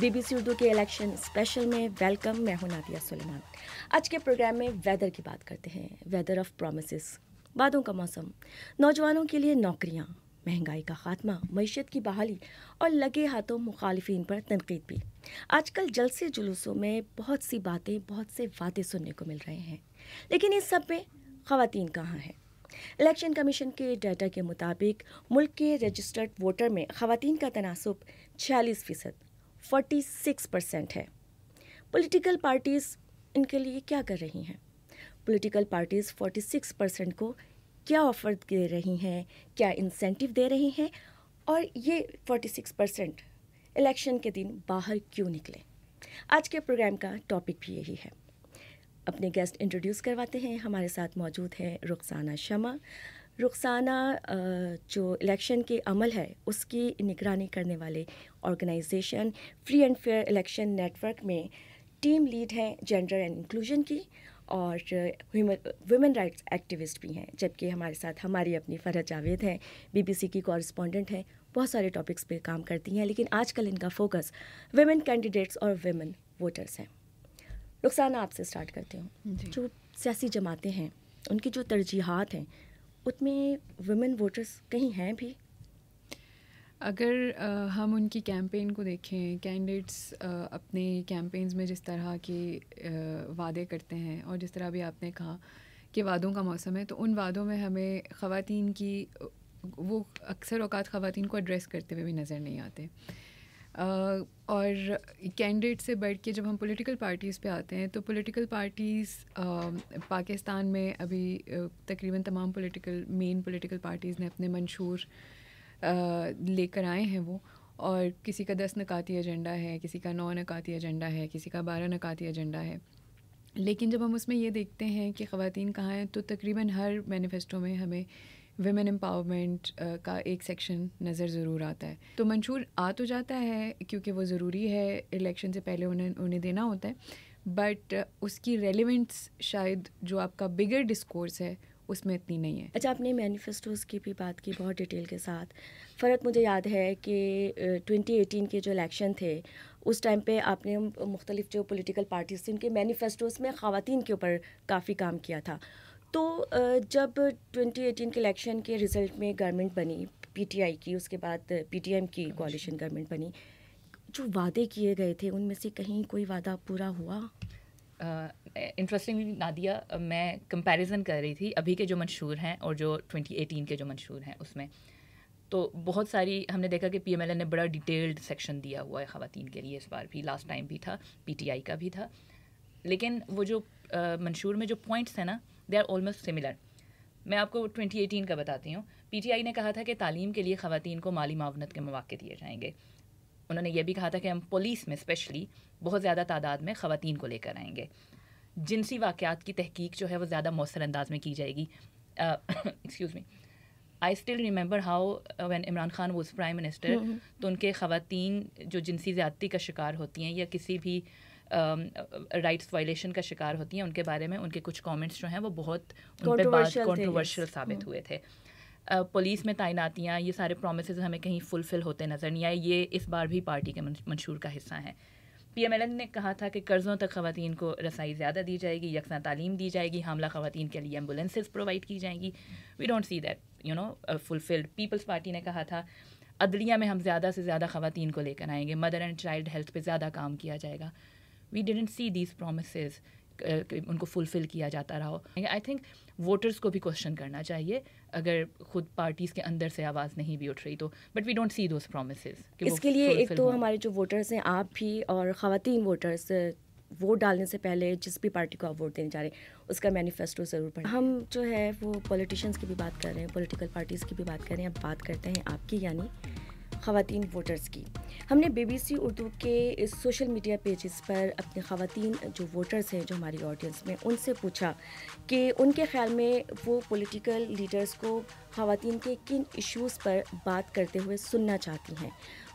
Be be C Urdu کے election special میں welcome میں ہوں نادیہ سلیمان آج کے پروگرام میں ویدر کی بات کرتے ہیں ویدر آف پرومسز بادوں کا موسم نوجوانوں کے لیے نوکریاں مہنگائی کا خاتمہ معیشت کی بحالی اور لگے ہاتھوں مخالفین پر تنقید بھی آج کل جلسے جلوسوں میں بہت سی باتیں بہت سے وعدے سننے کو مل رہے ہیں لیکن اس سب میں خواتین کہاں ہیں الیکشن کمیشن کے ڈیٹا کے مطابق ملک کے رجسٹرڈ ووٹر میں خواتین کا تناسب چھیالیس فیصد فورٹی سکس پرسینٹ ہے پولیٹیکل پارٹیز ان کے لیے کیا کر رہی ہیں political parties forty six percent کو کیا آفر دے رہی ہیں کیا انسینٹیو دے رہی ہیں اور یہ فورٹی سکس پرسینٹ الیکشن کے دن باہر کیوں نکلیں آج کے پروگرام کا ٹاپک بھی یہی ہے اپنے گیسٹ انٹروڈیوس کرواتے ہیں ہمارے ساتھ موجود ہیں رخسانہ شمع رخسانہ جو الیکشن کے عمل ہے اس کی نگرانی کرنے والے organization free and fair election network ورک میں ٹیم لیڈ ہیں جینڈر اینڈ انکلوژن کی اور ویمن رائٹس ایکٹیوسٹ بھی ہیں جب کہ ہمارے ساتھ ہماری اپنی فرح جاوید ہیں بی بی سی کی کورسپونڈنٹ ہیں بہت سارے ٹاپکس پہ کام کرتی ہیں لیکن آج کل ان کا فوکس ویمن کینڈیڈیٹس اور ویمن ووٹرس ہیں رخسانہ آپ سے اسٹارٹ کرتے ہوں جی۔ جو سیاسی جماعتیں ہیں ان کی جو ترجیحات ہیں اس میں ویمن ووٹرس کہیں ہیں بھی اگر ہم ان کی کیمپین کو دیکھیں کینڈیڈیٹس اپنے کیمپینز میں جس طرح کے وعدے کرتے ہیں اور جس طرح بھی آپ نے کہا کہ وعدوں کا موسم ہے تو ان وعدوں میں ہمیں خواتین کی وہ اکثر اوقات خواتین کو ایڈریس کرتے ہوئے بھی نظر نہیں آتے اور کینڈیڈیٹ سے بیٹھ کے جب ہم پولیٹیکل پارٹیز پہ آتے ہیں تو پولیٹیکل پارٹیز پاکستان میں ابھی تقریباً تمام پولیٹیکل مین پولیٹیکل پارٹیز نے اپنے منشور لے کر آئے ہیں وہ اور کسی کا دس نکاتی ایجنڈا ہے کسی کا نو نکاتی ایجنڈا ہے کسی کا بارہ نکاتی ایجنڈا ہے لیکن جب ہم اس میں یہ دیکھتے ہیں کہ خواتین کہاں ہیں تو تقریباً ہر مینیفیسٹو میں ہمیں ویمن امپاورمنٹ uh, کا ایک سیکشن نظر ضرور آتا ہے تو منشور آ تو جاتا ہے کیونکہ وہ ضروری ہے الیکشن سے پہلے انہیں انہیں دینا ہوتا ہے بٹ uh, اس کی ریلیونٹس شاید جو آپ کا بگر ڈسکورس ہے اس میں اتنی نہیں ہے اچھا آپ نے مینیفیسٹوز کی بھی بات کی بہت ڈیٹیل کے ساتھ فرق مجھے یاد ہے کہ ٹوئنٹی uh, ایٹین کے جو الیکشن تھے اس ٹائم پہ آپ نے مختلف جو پولیٹیکل پارٹیز تھیں ان کے مینیفیسٹوز میں خواتین کے اوپر کافی کام کیا تھا تو جب ٹوئنٹی ایٹین کے الیکشن کے رزلٹ میں گورنمنٹ بنی پی ٹی آئی کی اس کے بعد پی ٹی ایم کی کوالیشن ہاں جی۔ گورنمنٹ بنی جو وعدے کیے گئے تھے ان میں سے کہیں کوئی وعدہ پورا ہوا انٹرسٹنگ نادیہ میں کمپیریزن کر رہی تھی ابھی کے جو منشور ہیں اور جو ٹوئنٹی ایٹین کے جو منشور ہیں اس میں تو بہت ساری ہم نے دیکھا کہ پی ایم ایل اے نے بڑا ڈیٹیلڈ سیکشن دیا ہوا ہے خواتین کے لیے اس بار بھی لاسٹ ٹائم بھی تھا پی ٹی آئی کا بھی تھا لیکن وہ جو منشور میں جو پوائنٹس ہیں نا دے آر آلموسٹ سملر میں آپ کو ٹوئنٹی ایٹین کا بتاتی ہوں پی ٹی آئی نے کہا تھا کہ تعلیم کے لیے خواتین کو مالی معاونت کے مواقع دیے جائیں گے انہوں نے یہ بھی کہا تھا کہ ہم پولیس میں اسپیشلی بہت زیادہ تعداد میں خواتین کو لے کر آئیں گے جنسی واقعات کی تحقیق جو ہے وہ زیادہ مؤثر انداز میں کی جائے گی excuse me I still remember when Imran Khan was prime minister تو ان کے خواتین جو جنسی زیادتی کا شکار ہوتی ہیں یا کسی بھی رائٹس um, وائلیشن کا شکار ہوتی ہیں ان کے بارے میں ان کے کچھ کامنٹس جو ہیں وہ بات کنٹروورشل ثابت ہوئے تھے پولیس میں تعیناتیاں یہ سارے پرومسز ہمیں کہیں فلفل ہوتے نظر نہیں آئے یہ اس بار بھی پارٹی کے منشور کا حصہ ہیں پی ایم ایل این نے کہا تھا کہ قرضوں تک خواتین کو رسائی زیادہ دی جائے گی یکساں تعلیم دی جائے گی حاملہ خواتین کے لیے ایمبولینسز پرووائڈ کی جائیں گی we don't see that you know fulfilled Peoples Party نے کہا تھا عدلیہ میں ہم زیادہ سے زیادہ خواتین کو لے کر آئیں گے مدر اینڈ چائلڈ ہیلتھ پہ زیادہ کام کیا جائے گا we don't see these promises ان کو فلفل کیا جاتا رہا ہو آئی تھنک ووٹرس کو بھی کوشچن کرنا چاہیے اگر خود پارٹیز کے اندر سے آواز نہیں بھی اٹھ رہی تو but we don't see those promises اس کے لیے ایک تو ہمارے جو ووٹرس ہیں آپ بھی اور خواتین ووٹرس ووٹ ڈالنے سے پہلے جس بھی پارٹی کو آپ ووٹ دینے جا رہے ہیں اس کا مینیفیسٹو ضرور پڑھیں ہم جو ہے وہ پولیٹیشینس کی بھی بات کر رہے ہیں پولیٹیکل پارٹیز کی بھی بات کر رہے ہیں اب بات کرتے ہیں آپ کی یعنی خواتین ووٹرز کی ہم نے بی بی سی اردو کے اس سوشل میڈیا پیجز پر اپنے خواتین جو ووٹرز ہیں جو ہماری آڈینس میں ان سے پوچھا کہ ان کے خیال میں وہ پولیٹیکل لیڈرز کو خواتین کے کن ایشوز پر بات کرتے ہوئے سننا چاہتی ہیں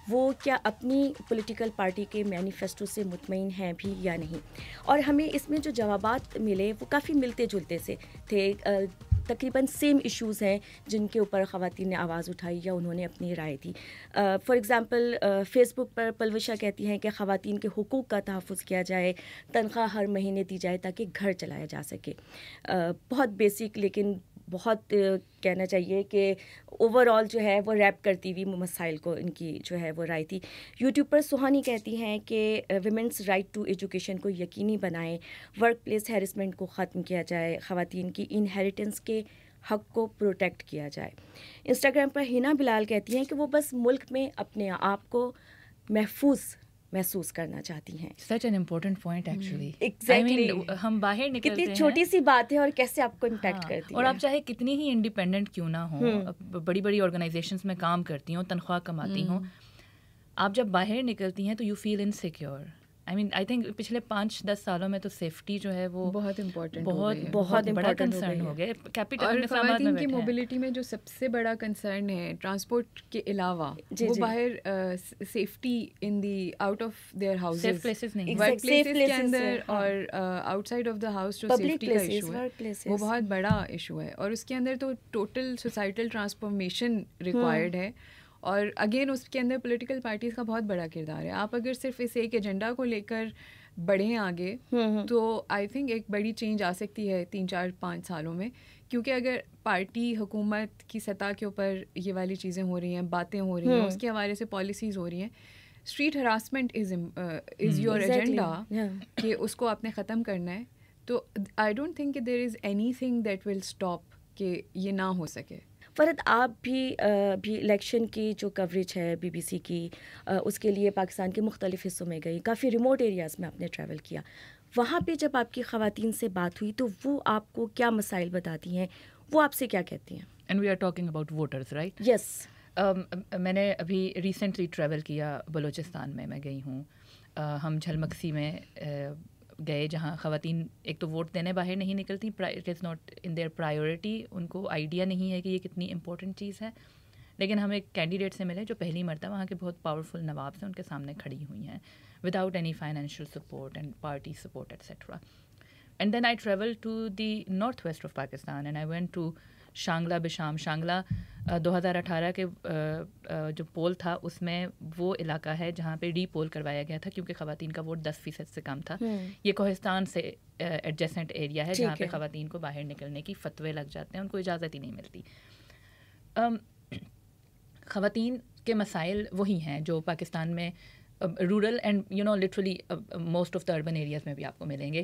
وہ کیا اپنی پولیٹیکل پارٹی کے مینیفیسٹو سے مطمئن ہیں بھی یا نہیں اور ہمیں اس میں جو جوابات ملے وہ کافی ملتے جلتے سے تھے تقریباً سیم ایشوز ہیں جن کے اوپر خواتین نے آواز اٹھائی یا انہوں نے اپنی رائے دی فار ایگزامپل فیس بک پر پلوشا کہتی ہیں کہ خواتین کے حقوق کا تحفظ کیا جائے تنخواہ ہر مہینے دی جائے تاکہ گھر چلایا جا سکے بہت بیسک لیکن بہت کہنا چاہیے کہ اوور آل جو ہے وہ ریپ کرتی ہوئی مسائل کو ان کی جو ہے وہ رائے تھی یوٹیوب پر سہانی کہتی ہیں کہ ویمنس رائٹ ٹو ایجوکیشن کو یقینی بنائیں ورک پلیس ہیرسمنٹ کو ختم کیا جائے خواتین کی انہیریٹنس کے حق کو پروٹیکٹ کیا جائے انسٹاگرام پر ہینا بلال کہتی ہیں کہ وہ بس ملک میں اپنے آپ کو محفوظ محسوس کرنا چاہتی ہیں such an important point actually ہم باہر نکلتے ہیں چھوٹی سی بات ہے اور کیسے آپ کو امپیکٹ ہاں، کرتی ہے اور آپ چاہے کتنی ہی انڈیپینڈنٹ کیوں نہ ہوں بڑی بڑی آرگنائزیشنس میں کام کرتی ہوں تنخواہ کماتی ہوں آپ جب باہر نکلتی ہیں تو you feel insecure I mean I think پچھلے پانچ دس سالوں میں تو سیفٹی جو ہے وہ بہت امپورٹنٹ بہت بہت بڑا کنسرن ہو گیا کیپیٹل کی موبلٹی میں جو سب سے بڑا کنسرن ہے ٹرانسپورٹ کے علاوہ جی، وہ جی۔ باہر safety in the out of their house places نہیں ورک پلیسز کے اندر ہاں۔ اور outside of the house جو سیفٹی کا ایشو ہے وہ بہت بڑا ایشو ہے اور اس کے اندر تو ٹوٹل سوسائٹل ٹرانسفارمیشن ریکوائرڈ ہے اور اگین اس کے اندر پولیٹیکل پارٹیز کا بہت بڑا کردار ہے آپ اگر صرف اس ایک ایجنڈا کو لے کر بڑھیں آگے تو آئی تھنک ایک بڑی چینج آ سکتی ہے تین چار پانچ سالوں میں کیونکہ اگر پارٹی حکومت کی سطح کے اوپر یہ والی چیزیں ہو رہی ہیں باتیں ہو رہی ہیں اس کے حوالے سے پالیسیز ہو رہی ہیں street harassment is is your agenda کہ اس کو آپ نے ختم کرنا ہے تو آئی ڈونٹ تھنک کہ دیر is any thing that will stop کہ یہ نہ ہو سکے فرد آپ بھی بھی الیکشن کی جو کوریج ہے بی بی سی کی اس کے لیے پاکستان کے مختلف حصوں میں گئی کافی ریموٹ ایریاز میں آپ نے ٹریول کیا وہاں پہ جب آپ کی خواتین سے بات ہوئی تو وہ آپ کو کیا مسائل بتاتی ہیں وہ آپ سے کیا کہتی ہیں and we are talking about voters right yes میں نے ابھی ریسنٹلی ٹریول کیا بلوچستان میں میں گئی ہوں ہم جھلمکسی میں گئے جہاں خواتین ایک تو ووٹ دینے باہر نہیں نکلتیں it is not in their priority ان کو آئیڈیا نہیں ہے کہ یہ کتنی امپورٹنٹ چیز ہے لیکن ہم ایک کینڈیڈیٹ سے ملے جو پہلی مرتبہ وہاں کے بہت پاورفل نواب سے ان کے سامنے کھڑی ہوئی ہیں without any financial support and party support etcetera and then I travel to the north west of Pakistan and I went to Shangla Besham Shangla دو ہزار اٹھارہ کے جو پول تھا اس میں وہ علاقہ ہے جہاں پہ ڈی پول کروایا گیا تھا کیونکہ خواتین کا ووٹ دس فیصد سے کم تھا یہ کوہستان سے ایڈجسنٹ ایریا ہے جہاں پہ خواتین کو باہر نکلنے کی فتوے لگ جاتے ہیں ان کو اجازت ہی نہیں ملتی خواتین کے مسائل وہی ہیں جو پاکستان میں rural and you know literally most of the urban areas میں بھی آپ کو ملیں گے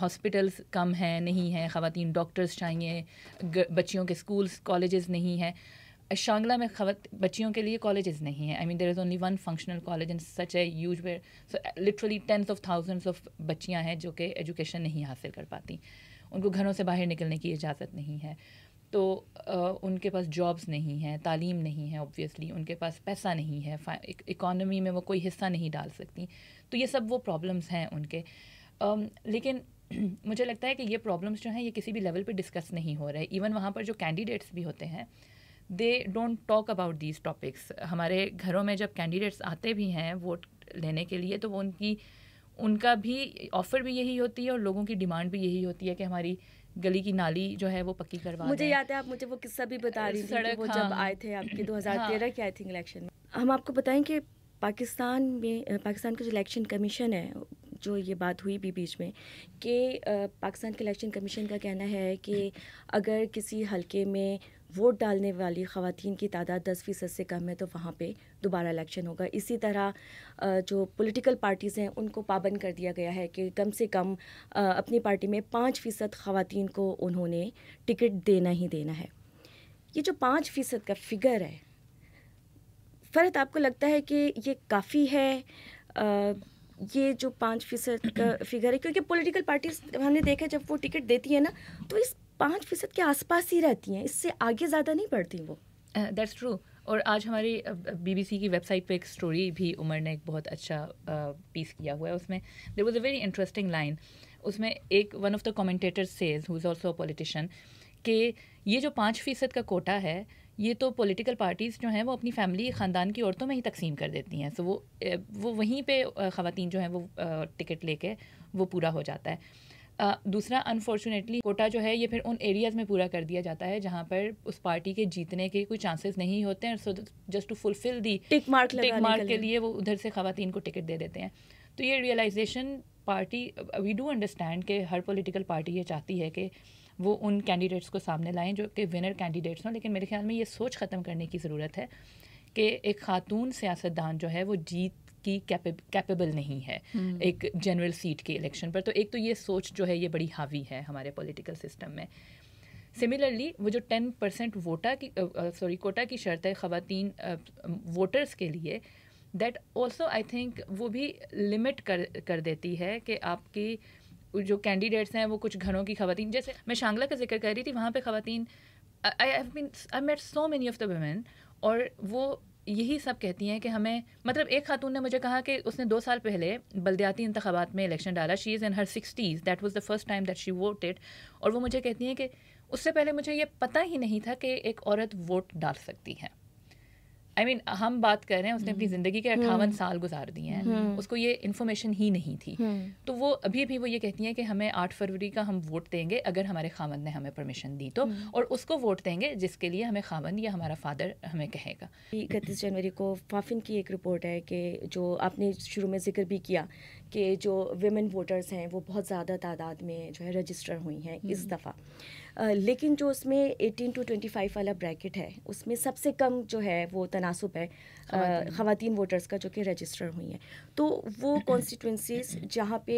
ہاسپٹلس کم ہیں نہیں ہیں خواتین ڈاکٹرس چاہیے بچیوں کے اسکولس کالجز نہیں ہیں شانگلہ میں خوات بچیوں کے لیے کالجز نہیں ہیں I mean there is only one functional college such a use where so literally tens of thousands of بچیاں ہیں جو کہ ایجوکیشن نہیں حاصل کر پاتیں ان کو گھروں سے باہر نکلنے کی اجازت نہیں ہے تو ان کے پاس جابس نہیں ہیں تعلیم نہیں ہے اوبویسلی ان کے پاس پیسہ نہیں ہے اکانومی میں وہ کوئی حصہ نہیں ڈال سکتیں تو یہ سب وہ پرابلمس ہیں ان کے لیکن مجھے لگتا ہے کہ یہ پرابلمس جو ہیں یہ کسی بھی لیول پہ ڈسکس نہیں ہو رہے ایون وہاں پر جو کینڈیڈیٹس بھی ہوتے ہیں they don't talk about these topics ہمارے گھروں میں جب کینڈیڈیٹس آتے بھی ہیں ووٹ لینے کے لیے تو وہ ان کی ان کا بھی آفر بھی یہی ہوتی ہے اور لوگوں کی ڈیمانڈ بھی یہی ہوتی ہے کہ ہماری گلی کی نالی جو ہے ہے وہ وہ وہ پکی کروا مجھے مجھے یاد آپ قصہ بھی بتا رہی تھی جب ہاں۔ آئے تھے آپ کے دو ہزار تیرہ ہاں۔ کے آئی تھنک الیکشن میں ہم آپ کو بتائیں کہ پاکستان میں پاکستان کا جو الیکشن کمیشن ہے جو یہ بات ہوئی بھی بیچ میں کہ پاکستان کے الیکشن کمیشن کا کہنا ہے کہ اگر کسی حلقے میں ووٹ ڈالنے والی خواتین کی تعداد دس فیصد سے کم ہے تو وہاں پہ دوبارہ الیکشن ہوگا اسی طرح جو پولیٹیکل پارٹیز ہیں ان کو پابند کر دیا گیا ہے کہ کم سے کم اپنی پارٹی میں پانچ فیصد خواتین کو انہوں نے ٹکٹ دینا ہی دینا ہے یہ جو پانچ فیصد کا فگر ہے فرد آپ کو لگتا ہے کہ یہ کافی ہے یہ جو پانچ فیصد کا فگر ہے کیونکہ پولیٹیکل پارٹیز ہم نے دیکھا جب وہ ٹکٹ دیتی ہے نا تو اس پانچ فیصد کے آس پاس ہی رہتی ہیں اس سے آگے زیادہ نہیں بڑھتی وہ دیٹس uh, ٹرو اور آج ہماری uh, بی بی سی کی ویب سائٹ پہ ایک اسٹوری بھی عمر نے ایک بہت اچھا پیس uh, کیا ہوا ہے اس میں there was a very interesting line اس میں ایک one of the commentator says who is also a politician کہ یہ جو پانچ فیصد کا کوٹا ہے یہ تو پولیٹیکل پارٹیز جو ہیں وہ اپنی فیملی خاندان کی عورتوں میں ہی تقسیم کر دیتی ہیں سو وہ وہ وہیں پہ خواتین جو ہیں وہ ٹکٹ لے کے وہ پورا ہو جاتا ہے دوسرا انفارچونیٹلی کوٹا جو ہے یہ پھر ان ایریاز میں پورا کر دیا جاتا ہے جہاں پر اس پارٹی کے جیتنے کے کوئی چانسز نہیں ہوتے ہیں so just to fulfil the tick mark tick mark کے لیے وہ ادھر سے خواتین کو ٹکٹ دے دیتے ہیں تو یہ realization party we do understand کہ ہر پولیٹیکل پارٹی یہ چاہتی ہے کہ وہ ان کینڈیڈیٹس کو سامنے لائیں جو کہ ونر کینڈیڈیٹس ہوں لیکن میرے خیال میں یہ سوچ ختم کرنے کی ضرورت ہے کہ ایک خاتون سیاست دان جو ہے وہ جیت کی کیپیبل نہیں ہے hmm. ایک جنرل سیٹ کے الیکشن پر تو ایک تو یہ سوچ جو ہے یہ بڑی حاوی ہے ہمارے پولیٹیکل سسٹم میں سملرلی وہ جو ٹین پرسینٹ ووٹا کی سوری کوٹا کی شرط ہے خواتین ووٹرس کے لیے دیٹ آلسو آئی تھنک وہ بھی لمٹ کر کر دیتی ہے کہ آپ کی جو کینڈیڈیٹس ہیں وہ کچھ گھروں کی خواتین جیسے میں شانگلہ کا ذکر کر رہی تھی وہاں پہ خواتین I have been I met so many of the women اور وہ یہی سب کہتی ہیں کہ ہمیں مطلب ایک خاتون نے مجھے کہا کہ اس نے دو سال پہلے بلدیاتی انتخابات میں الیکشن ڈالا she is in her sixties that was the first time that she voted اور وہ مجھے کہتی ہیں کہ اس سے پہلے مجھے یہ پتہ ہی نہیں تھا کہ ایک عورت ووٹ ڈال سکتی ہے آئی مین ہم بات کر رہے ہیں اس نے اپنی زندگی کے اٹھاون سال گزار دیے ہیں اس کو یہ انفارمیشن ہی نہیں تھی تو وہ ابھی بھی وہ یہ کہتی ہیں کہ ہمیں آٹھ فروری کا ہم ووٹ دیں گے اگر ہمارے خامن نے ہمیں پرمیشن دی تو اور اس کو ووٹ دیں گے جس کے لیے ہمیں خامند یا ہمارا فادر ہمیں کہے گا اکتیس جنوری کو فافن کی ایک رپورٹ ہے کہ جو آپ نے شروع میں ذکر بھی کیا کہ جو ویمن ووٹرز ہیں وہ بہت زیادہ تعداد میں جو ہے رجسٹر ہوئی ہیں اس دفعہ لیکن جو اس میں ایٹین ٹو ٹوئنٹی فائیو والا بریکٹ ہے اس میں سب سے کم جو ہے وہ تناسب ہے خواتین ووٹرز کا جو کہ رجسٹر ہوئی ہیں تو وہ کانسٹیٹوئنسیز جہاں پہ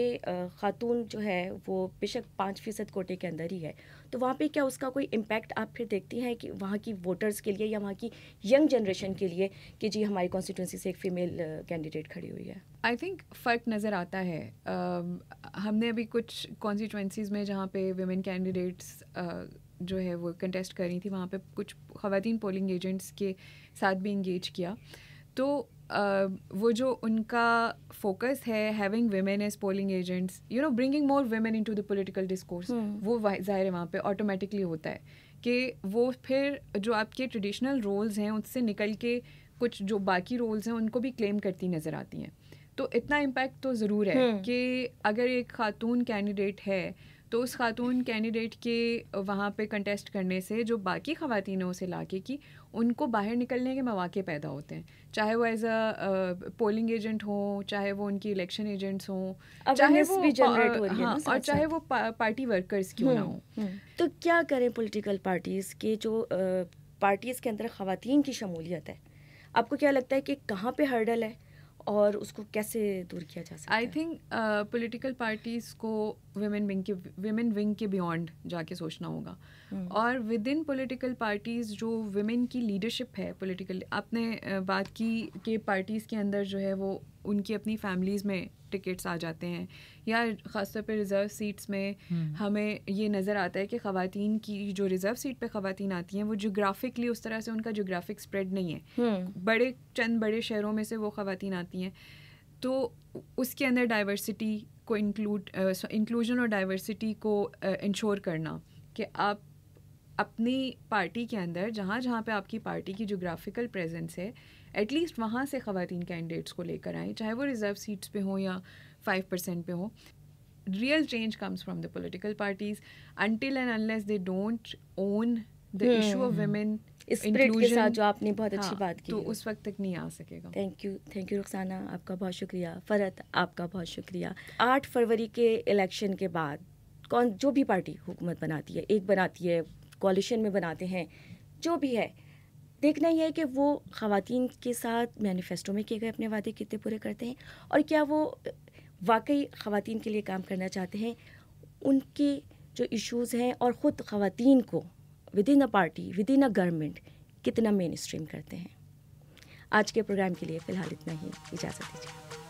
خاتون جو ہے وہ بے شک پانچ فیصد کوٹے کے اندر ہی ہے تو وہاں پہ کیا اس کا کوئی امپیکٹ آپ پھر دیکھتی ہیں کہ وہاں کی ووٹرز کے لیے یا وہاں کی ینگ جنریشن کے لیے کہ جی ہماری کانسٹیٹوئنسی سے ایک فیمیل کینڈیڈیٹ کھڑی ہوئی ہے آئی تھنک فرق نظر آتا ہے ہم نے ابھی کچھ کانسٹیٹوئنسیز میں جہاں پہ ویمن کینڈیڈیٹس جو ہے وہ کنٹیسٹ کر رہی تھیں وہاں پہ کچھ خواتین پولنگ ایجنٹس کے ساتھ بھی انگیج کیا تو وہ جو ان کا فوکس ہے having women as polling agents you know bringing more women into the political discourse وہ ظاہر ہے وہاں پہ آٹومیٹکلی ہوتا ہے کہ وہ پھر جو آپ کے ٹریڈیشنل رولز ہیں ان سے نکل کے کچھ جو باقی رولز ہیں ان کو بھی کلیم کرتی نظر آتی ہیں تو اتنا امپیکٹ تو ضرور ہے hmm. کہ اگر ایک خاتون کینڈیڈیٹ ہے تو اس خاتون کینڈیڈیٹ کے وہاں پہ کنٹیسٹ کرنے سے جو باقی خواتین ہیں اس علاقے کی ان کو باہر نکلنے کے مواقع پیدا ہوتے ہیں چاہے وہ ایز اے پولنگ ایجنٹ ہوں چاہے وہ ان کی الیکشن ایجنٹس ہوں چاہے وہ ہاں، اور چاہے وہ پارٹی ورکرس کی ہوں تو کیا کریں پولیٹیکل پارٹیز کے جو پارٹیز کے اندر خواتین کی شمولیت ہے آپ کو کیا لگتا ہے کہ کہاں پہ ہرڈل ہے اور اس کو کیسے دور کیا جا سکتا ہے آئی تھنک پولیٹیکل پارٹیز کو ویمن ونگ کے ویمن ونگ کے بیونڈ جا کے سوچنا ہوگا اور ود ان پولیٹیکل پارٹیز جو ویمن کی لیڈرشپ ہے پولیٹیکل آپ نے بات کی کہ پارٹیز کے اندر جو ہے وہ ان کی اپنی فیملیز میں ٹکٹس آ جاتے ہیں یا خاص طور پہ ریزرو سیٹس میں ہمیں یہ نظر آتا ہے کہ خواتین کی جو ریزرو سیٹ پہ خواتین آتی ہیں وہ جغرافکلی اس طرح سے ان کا جغرافک اسپریڈ نہیں ہے بڑے چند بڑے شہروں میں سے وہ خواتین آتی ہیں تو اس کے اندر ڈائیورسٹی کو انکلوڈ انکلوژن uh, اور ڈائیورسٹی کو انشور uh, کرنا کہ آپ اپنی پارٹی کے اندر جہاں جہاں پہ آپ کی پارٹی کی جغرافیکل پریزنس ہے ایٹ لیسٹ وہاں سے خواتین کینڈیڈیٹس کو لے کر آئیں چاہے وہ ریزرو سیٹس پہ ہوں یا فائیو پرسینٹ پہ ہوں real change comes from the political parties until and unless they don't own the issue of women spirit کے ساتھ جو آپ نے بہت اچھی ہاں، بات کی تو اس وقت تک نہیں آ سکے گا thank you thank you Rukhsana آپ کا بہت شکریہ فرد آپ کا بہت شکریہ آٹھ فروری کے الیکشن کے بعد کون جو بھی پارٹی حکومت بناتی ہے ایک بناتی ہے کولیشن میں بناتے ہیں جو بھی ہے دیکھنا یہ ہے کہ وہ خواتین کے ساتھ مینیفیسٹو میں کیے گئے اپنے وعدے کتنے پورے کرتے ہیں اور کیا وہ واقعی خواتین کے لیے کام کرنا چاہتے ہیں ان کے جو ایشوز ہیں اور خود خواتین کو within a party within a government کتنا مین اسٹریم کرتے ہیں آج کے پروگرام کے لیے فی الحال اتنا ہی اجازت دیجیے